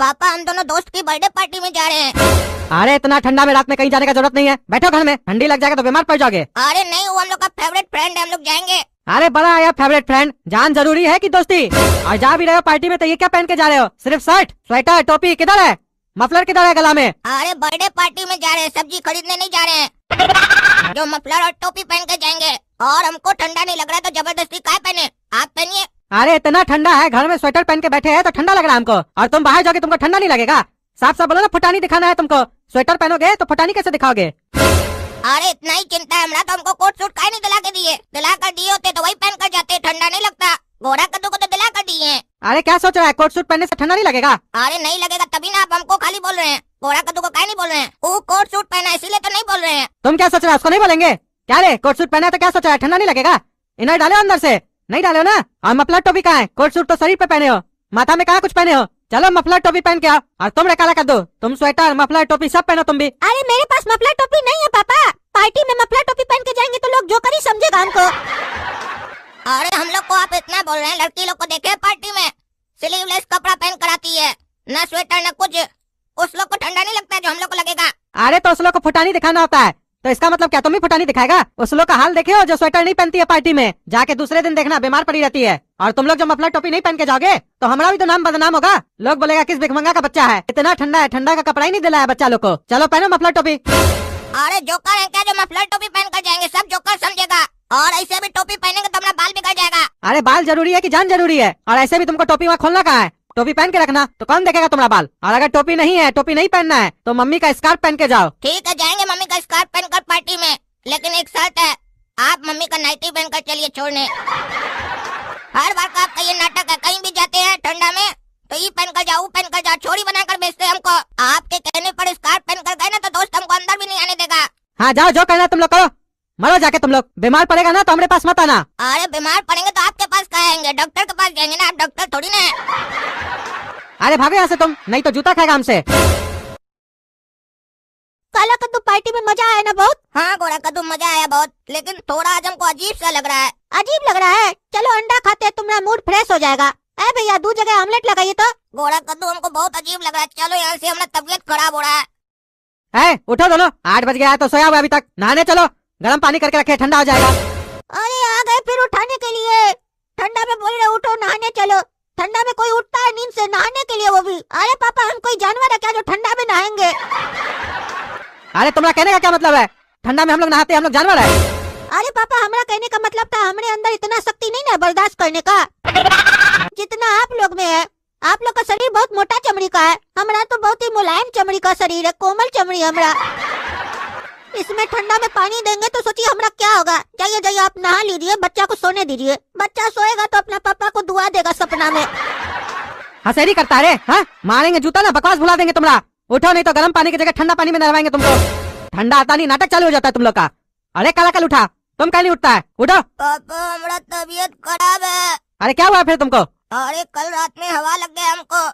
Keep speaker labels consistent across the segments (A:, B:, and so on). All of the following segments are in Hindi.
A: पापा हम दोनों दोस्त की बर्थडे पार्टी में जा रहे हैं
B: अरे इतना ठंडा में रात में कहीं जाने का जरूरत नहीं है बैठो घर में ठंडी लग जाएगा तो बीमार पड़ जाओगे
A: अरे नहीं वो हम लोग का फेवरेट फ्रेंड है
B: हम लोग जाएंगे अरे बड़ा आया फेवरेट फ्रेंड जान जरूरी है कि दोस्ती और जा भी रहे हो पार्टी में तो ये क्या पहन के जा रहे हो सिर्फ शर्ट स्वेटर टोपी किधर है मफलर किधर है गला में अरे
A: बर्थडे पार्टी में जा रहे हैं सब्जी खरीदने नहीं जा रहे हैं जो मफलर और टोपी पहन के जाएंगे और हमको ठंडा नहीं लग रहा तो जबरदस्ती का पहने आप पहनिए
B: अरे इतना ठंडा है घर में स्वेटर पहन के बैठे हैं तो ठंडा लग रहा है हमको और तुम बाहर जाओगे तुमको ठंडा नहीं लगेगा साफ साफ बोलो ना फुटानी दिखाना है तुमको स्वेटर पहनोगे तो फुटानी कैसे दिखाओगे
A: अरे इतना ही चिंता है तो हमको कोट सूट का नहीं दिला के दिए दिला कर दिए होते तो वही पहन कर जाते ठंडा नहीं लगता गोरा कद्दू को तो दिला कर दिए
B: अरे क्या सोच रहा है कोट सूट पहनने से ठंडा नहीं लगेगा
A: अरे नहीं लगेगा तभी ना आप हमको खाली बोल रहे हैं गोरा कद्दू को कहीं नहीं बोल रहे हैं वो कोट सूट पहना इसीलिए तो नहीं बोल रहे हैं
B: तुम क्या सोच रहे हो उसको नहीं बोलेंगे क्या रे कोट सूट पहना तो क्या सोच रहा है ठंडा नहीं लगेगा इन्हें डाले अंदर से नहीं डाले हो ना और मफलर टोपी कहाँ है कोट सूट तो शरीर पे पहने हो माथा में कहा कुछ पहने हो चलो मफलर टोपी पहन के आओ और तुम काला कर दो तुम स्वेटर मफलर टोपी सब पहनो तुम भी अरे मेरे पास मफलर टोपी नहीं है पापा पार्टी में मफलर टोपी पहन के जाएंगे तो लोग कर ही
C: समझेगा हमको अरे हम लोग को आप इतना बोल रहे हैं लड़की लोग को
A: देखे पार्टी में स्लीवलेस कपड़ा पहन कर आती है न स्वेटर न कुछ उस लोग को ठंडा नहीं लगता जो हम लोग को लगेगा
B: अरे तो उस लोग को फुटानी दिखाना होता है तो इसका मतलब क्या तुम ही फुटानी दिखाएगा उस लोग का हाल देखे हो जो स्वेटर नहीं पहनती है पार्टी में जाके दूसरे दिन देखना बीमार पड़ी रहती है और तुम लोग जो मफला टोपी नहीं पहन के जाओगे तो हमारा भी तो नाम बदनाम होगा लोग बोलेगा किस भिखमंगा का बच्चा है इतना ठंडा है ठंडा का कपड़ा ही नहीं दिलाया बच्चा लोग को चलो पहनो मफलर टोपी
A: अरे जोकर अंकल जो मफलर टोपी पहन कर जाएंगे सब जोकर समझेगा और ऐसे भी टोपी पहनेंगे तो अपना
B: बाल बिगड़ जाएगा अरे बाल जरूरी है की जान जरूरी है और ऐसे भी तुमको टोपी वहाँ खोलना कहा है टोपी पहन के रखना तो कौन देखेगा तुम्हारा बाल और अगर टोपी नहीं है टोपी नहीं पहनना है तो मम्मी का स्कार्फ पहन के जाओ
A: ठीक है जाएंगे मम्मी का स्कार्फ पहन कर पार्टी में लेकिन एक शर्त है आप मम्मी का नाइटी पहन कर चलिए छोड़ने हर बार का आपका ये नाटक है कहीं भी जाते हैं ठंडा में तो ये पहन कर जाओ पहन कर जाओ बना बनाकर बेचते हैं हमको आपके कहने पर स्कार्फ पहन कर गए ना तो दोस्त हमको अंदर भी नहीं आने देगा
B: हाँ जाओ जो कहना तुम लोग करो मरो जाके तुम लोग बीमार पड़ेगा ना तो हमारे पास मत आना
A: अरे बीमार पड़ेंगे तो आपके पास कहेंगे डॉक्टर के पास जाएंगे ना आप डॉक्टर थोड़ी ना
B: अरे भागो यहाँ से तुम नहीं तो जूता खाएगा हमसे
A: काला कद्दू पार्टी में मजा आया ना बहुत हाँ गोरा कद्दू मजा आया बहुत लेकिन थोड़ा आज हमको अजीब सा लग रहा है अजीब लग रहा है चलो अंडा खाते है तुम्हारा मूड फ्रेश हो जाएगा अरे भैया दो जगह ऑमलेट लगाइए तो गोरा कद्दू हमको बहुत अजीब लग रहा है चलो यहाँ से हमारा तबियत खराब हो रहा है
B: ए, उठो दोनों आठ बज गया है तो सोया हुआ अभी तक नहाने चलो गर्म पानी करके रखे ठंडा हो जाएगा
C: अरे आ गए फिर उठाने के लिए ठंडा में बोल रहे उठो नहाने चलो ठंडा में कोई उठता है नींद से नहाने के लिए वो भी अरे पापा हम कोई जानवर है क्या जो ठंडा में नहाएंगे
B: अरे तुम्हारा कहने का क्या मतलब है ठंडा में हम लोग नहाते हम लोग जानवर है
C: अरे पापा हमारा कहने का मतलब था हमारे अंदर इतना शक्ति नहीं ना बर्दाश्त करने का जितना आप लोग में है आप लोग का शरीर बहुत मोटा चमड़ी का है हमारा तो बहुत ही मुलायम चमड़ी का शरीर है कोमल चमड़ी हमारा इसमें ठंडा में पानी देंगे तो सोचिए हमारा क्या होगा जाइए
B: जाइए आप नहा लीजिए बच्चा को सोने दीजिए बच्चा सोएगा तो अपना पापा को दुआ देगा सपना में हसेरी करता रे हा? मारेंगे जूता ना बकवास भुला देंगे तुम्हारा उठो नहीं तो गर्म पानी की जगह ठंडा पानी में नहवाएंगे तुमको ठंडा आता नहीं नाटक चालू हो जाता है तुम लोग का अरे काला कल उठा तुम कल नहीं उठता है उठो हमारा तबीयत खराब है अरे क्या हुआ फिर तुमको अरे कल
A: रात में हवा लग गया हमको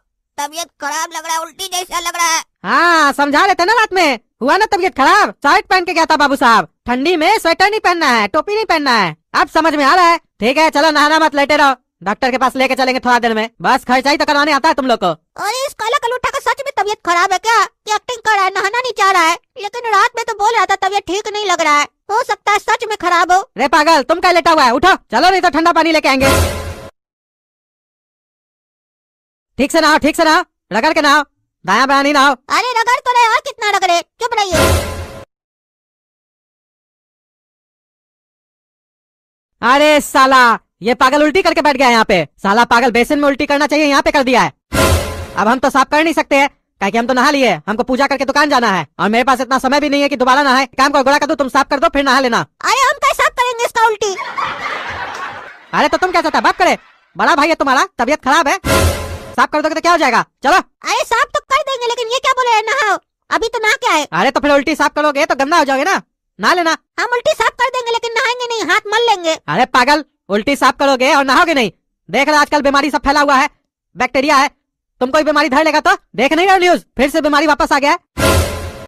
A: तबीयत खराब लग रहा है उल्टी जैसा लग रहा
B: है हाँ समझा रहे थे ना रात में हुआ ना तबियत खराब शर्ट पहन के गया था बाबू साहब ठंडी में स्वेटर नहीं पहनना है टोपी नहीं पहनना है अब समझ में आ रहा है ठीक है चलो नहाना मत लेटे रहो डॉक्टर के पास लेके चलेंगे थोड़ा देर में बस खर्चा ही तो करवाने आता है तुम लोग को अरे इस काला कलूठा का सच में तबियत खराब है क्या क्या एक्टिंग कर रहा है नहाना
C: नहीं चाह रहा है लेकिन रात में तो बोल रहा था तबियत ठीक नहीं लग रहा है हो सकता है सच में खराब हो
B: रे पागल तुम क्या लेटा हुआ है उठो चलो नहीं तो ठंडा पानी लेके आएंगे ठीक से नहाओ ठीक से नहाओ रगड़ के नहाओ दाया बया नहीं रहा अरे रगड़ तो रहे और कितना रगड़े चुप रहिए अरे साला ये पागल उल्टी करके बैठ गया यहाँ पे साला पागल बेसिन में उल्टी करना चाहिए यहाँ पे कर दिया है अब हम तो साफ कर नहीं सकते है कि हम तो नहा लिए हमको पूजा करके दुकान जाना है और मेरे पास इतना समय भी नहीं है कि दोबारा नहाए काम करो गोरा कर दो तुम साफ कर दो फिर नहा लेना अरे हम कैसे साफ करेंगे इसका उल्टी अरे तो तुम क्या चाहता बाप करे बड़ा भाई है तुम्हारा तबियत खराब है साफ कर दोगे तो क्या हो जाएगा चलो
C: अरे साफ तो कर देंगे लेकिन ये क्या बोले
B: नहाओ अभी तो नहा क्या है अरे तो फिर उल्टी साफ करोगे तो गंदा हो जाओगे ना नहा लेना हम उल्टी साफ कर देंगे लेकिन नहाएंगे नहीं हाथ मल लेंगे अरे पागल उल्टी साफ करोगे और नहाओगे नहीं देख रहे आजकल बीमारी सब फैला हुआ है बैक्टीरिया है तुम कोई बीमारी धर लेगा तो देख नहीं रहे न्यूज फिर से बीमारी वापस आ गया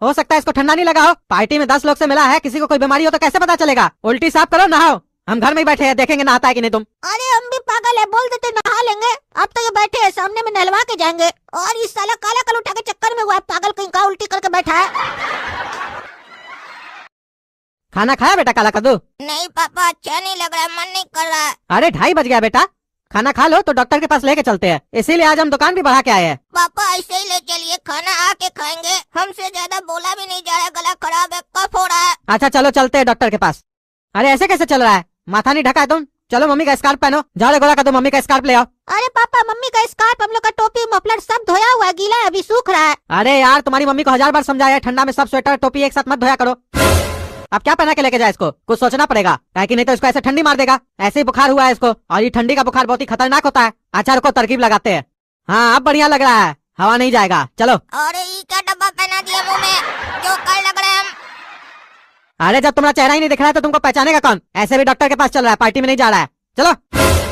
B: हो सकता है इसको ठंडा नहीं लगा हो पार्टी में दस लोग से मिला है किसी को कोई बीमारी हो तो कैसे पता चलेगा उल्टी साफ करो नहाओ हम घर में बैठे हैं देखेंगे नहाता है कि नहीं तुम अरे
C: हम भी पागल है बोल देते नहा लेंगे अब तो ये बैठे हैं सामने में नहलवा के जाएंगे और इस साला काला कल उठा के चक्कर में हुआ पागल कहीं का उल्टी करके बैठा है
B: खाना खाया बेटा काला कद्दू
C: नहीं पापा
A: अच्छा नहीं लग रहा है मन नहीं
B: कर रहा है अरे ढाई बज गया बेटा खाना खा लो तो डॉक्टर के पास लेके चलते हैं इसीलिए आज हम दुकान भी बढ़ा के आए हैं
A: पापा ऐसे ही ले चलिए खाना आके खाएंगे हमसे ज्यादा बोला भी नहीं जा रहा गला
B: खराब है कफ हो रहा है अच्छा चलो चलते हैं डॉक्टर के पास अरे ऐसे कैसे चल रहा है माथा नहीं ढका है तुम चलो मम्मी का स्कार्फ पहनो झाड़े गोला का तो मम्मी का स्कार्फ ले आओ अरे पापा मम्मी का
C: स्कार्फ हम लोग का टोपी मफलर सब धोया हुआ है गीला है अभी सूख रहा है
B: अरे यार तुम्हारी मम्मी को हजार बार समझाया ठंडा में सब स्वेटर टोपी एक साथ मत धोया करो अब क्या पहना के लेके जाए इसको कुछ सोचना पड़ेगा ताकि नहीं तो इसको ऐसे ठंडी मार देगा ऐसे ही बुखार हुआ है इसको और ये ठंडी का बुखार बहुत ही खतरनाक होता है अच्छा रुको तरकीब लगाते हैं हाँ अब बढ़िया लग रहा है हवा नहीं जाएगा चलो अरे ये क्या डब्बा पहना दिया मुंह में जो कल लग रहा है अरे जब तुम्हारा चेहरा ही नहीं दिख रहा है तो तुमको पहचाने का कौन ऐसे भी डॉक्टर के पास चल रहा है पार्टी में नहीं जा रहा है चलो